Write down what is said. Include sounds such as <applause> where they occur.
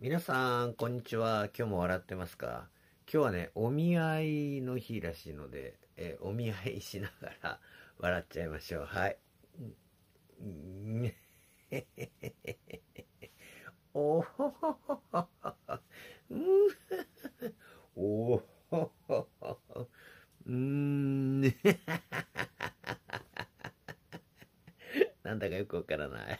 皆さん、こんにちは。今日も笑ってますか今日はね、お見合いの日らしいので、えお見合いしながら <laughs> 笑っちゃいましょう。はい。<laughs> おほほほほほ。<laughs> なんだかよくわからない。